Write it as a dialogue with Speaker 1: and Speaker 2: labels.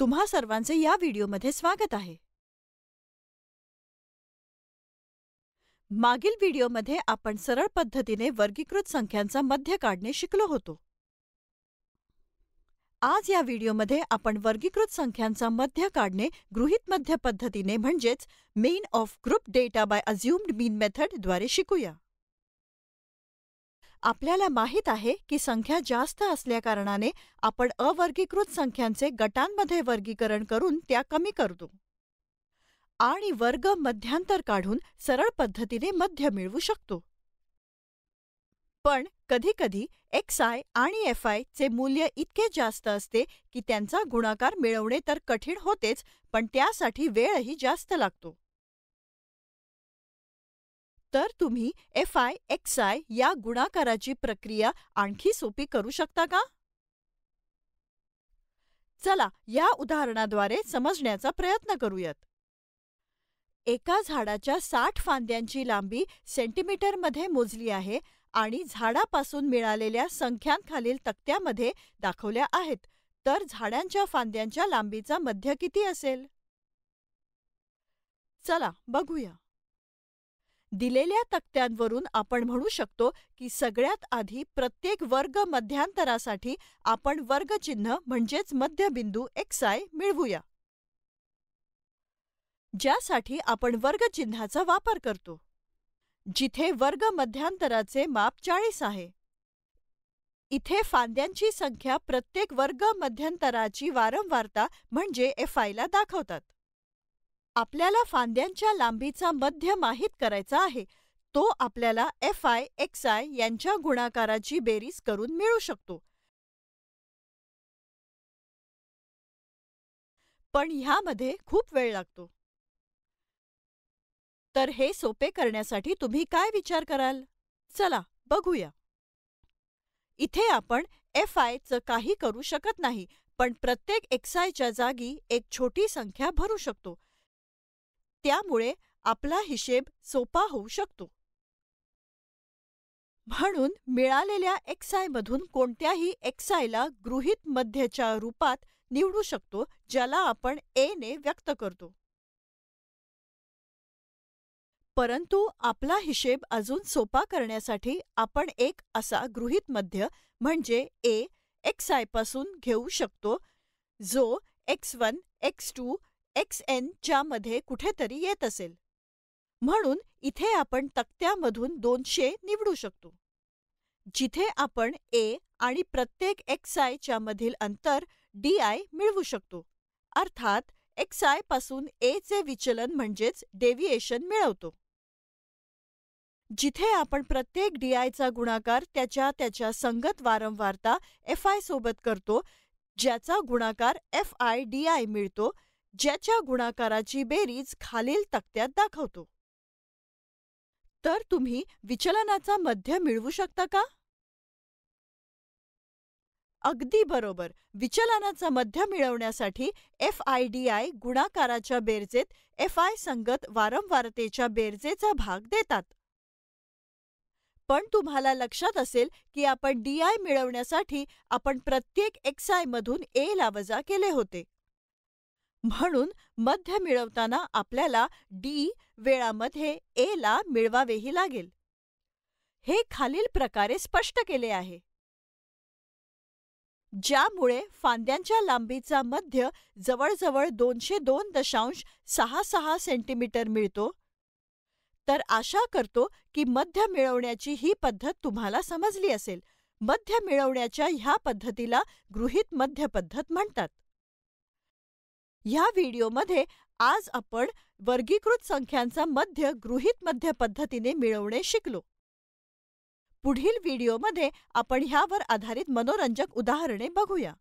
Speaker 1: तुम्हा सर्वांचे या व्हिडिओमध्ये स्वागत आहे मागील व्हिडिओमध्ये आपण सरळ पद्धतीने वर्गीकृत संख्यांचा मध्य काढणे शिकलो होतो आज या व्हिडिओमध्ये आपण वर्गीकृत संख्यांचा मध्य काढणे गृहित मध्य पद्धतीने म्हणजेच mean of group data by assumed mean मेथडद्वारे शिकूया आपल्याला माहीत आहे की संख्या जास्त असल्याकारणाने आपण अवर्गीकृत संख्यांचे गटांमध्ये वर्गीकरण करून त्या कमी करतो आणि वर्ग मध्यांतर काढून सरळ पद्धतीने मध्य मिळवू शकतो पण कधीकधी एक्स आय आणि एफ आय चे मूल्य इतके जास्त असते की त्यांचा गुणाकार मिळवणे तर कठीण होतेच पण त्यासाठी वेळही जास्त लागतो तर तुम्ही एफ आय एक्स आय या गुणाकाराची प्रक्रिया आणखी सोपी करू शकता का चला या उदाहरणाद्वारे समजण्याचा प्रयत्न करूयात एका झाडाच्या साठ फांद्यांची लांबी सेंटीमीटरमध्ये मोजली आहे आणि झाडापासून मिळालेल्या संख्यांखालील तक्त्यामध्ये दाखवल्या आहेत तर झाडांच्या फांद्यांच्या लांबीचा मध्य किती असेल चला बघूया दिलेल्या तक्त्यांवरून आपण म्हणू शकतो की सगळ्यात आधी प्रत्येक वर्ग मध्यांतरासाठी आपण वर्गचिन्ह म्हणजेच मध्यबिंदू एक्साय मिळवूया ज्यासाठी आपण वर्गचिन्हाचा वापर करतो जिथे वर्ग मध्यांतराचे माप चाळीस आहे इथे फांद्यांची संख्या प्रत्येक वर्ग मध्यंतराची वारंवारता म्हणजे एफ आयला दाखवतात आपल्याला फांद्यांच्या लांबीचा मध्य माहीत करायचा आहे तो आपल्याला एफ आय एक्स आय यांच्या गुणाकाराची बेरीज करून मिळू शकतो पण ह्यामध्ये खूप वेळ लागतो तर हे सोपे करण्यासाठी तुम्ही काय विचार कराल चला बघूया इथे आपण एफ च काही करू शकत नाही पण प्रत्येक एक्सआयच्या जागी एक छोटी संख्या भरू शकतो त्यामुळे आपला हिशेब सोपा होऊ शकतो म्हणून मिळालेल्या एक्सायमधून कोणत्याही एक्सायला गृहित मध्यच्या रूपात निवडू शकतो ज्याला आपण ए ने व्यक्त करतो परंतु आपला हिशेब अजून सोपा करण्यासाठी आपण एक असा गृहित मध्य म्हणजे ए एक्स आयपासून घेऊ शकतो जो X one X two X N च्या मध्ये कुठेतरी येत असेल म्हणून इथे आपण तक्त्यामधून दोनशे निवडू शकतो जिथे आपण ए आणि प्रत्येक एक्स आय च्या मधील अंतर डी आय मिळवू शकतो अर्थात एक्स आय पासून ए चे विचलन म्हणजेच डेव्हिएशन मिळवतो जिथे आपण प्रत्येक डी आयचा गुणाकार त्याच्या त्याच्या संगत वारंवारता एफ आय सोबत करतो ज्याचा गुणाकार एफ आय डी आय मिळतो ज्याच्या गुणाकाराची बेरीज खालील तक्त्यात दाखवतो तर तुम्ही विचलनाचा मध्य मिळवू शकता का अगदी बरोबर विचलनाचा मध्य मिळवण्यासाठी एफ आय डी आय गुणाकाराच्या बेरजेत एफ आय संगत वारंवारतेच्या बेरजेचा भाग देतात पण तुम्हाला लक्षात असेल की आपण डी आय मिळवण्यासाठी आपण प्रत्येक एक्स मधून ए ला वजा केले होते म्हणून मध्य मिळवताना आपल्याला डी वेळामध्ये ए ला मिळवावेही लागेल हे खालील प्रकारे स्पष्ट केले आहे ज्यामुळे फांद्यांच्या लांबीचा मध्य जवळजवळ दोनशे दोन दशांश सहा सहा सेंटीमीटर मिळतो तर आशा करतो की मध्य मिळवण्याची ही पद्धत तुम्हाला समजली असेल मध्य मिळवण्याच्या ह्या पद्धतीला गृहित मध्य पद्धत म्हणतात या व्हिडिओमध्ये आज आपण वर्गीकृत संख्यांचा मध्य गृहित मध्य पद्धतीने मिळवणे शिकलो पुढील व्हिडिओमध्ये आपण ह्यावर आधारित मनोरंजक उदाहरणे बघूया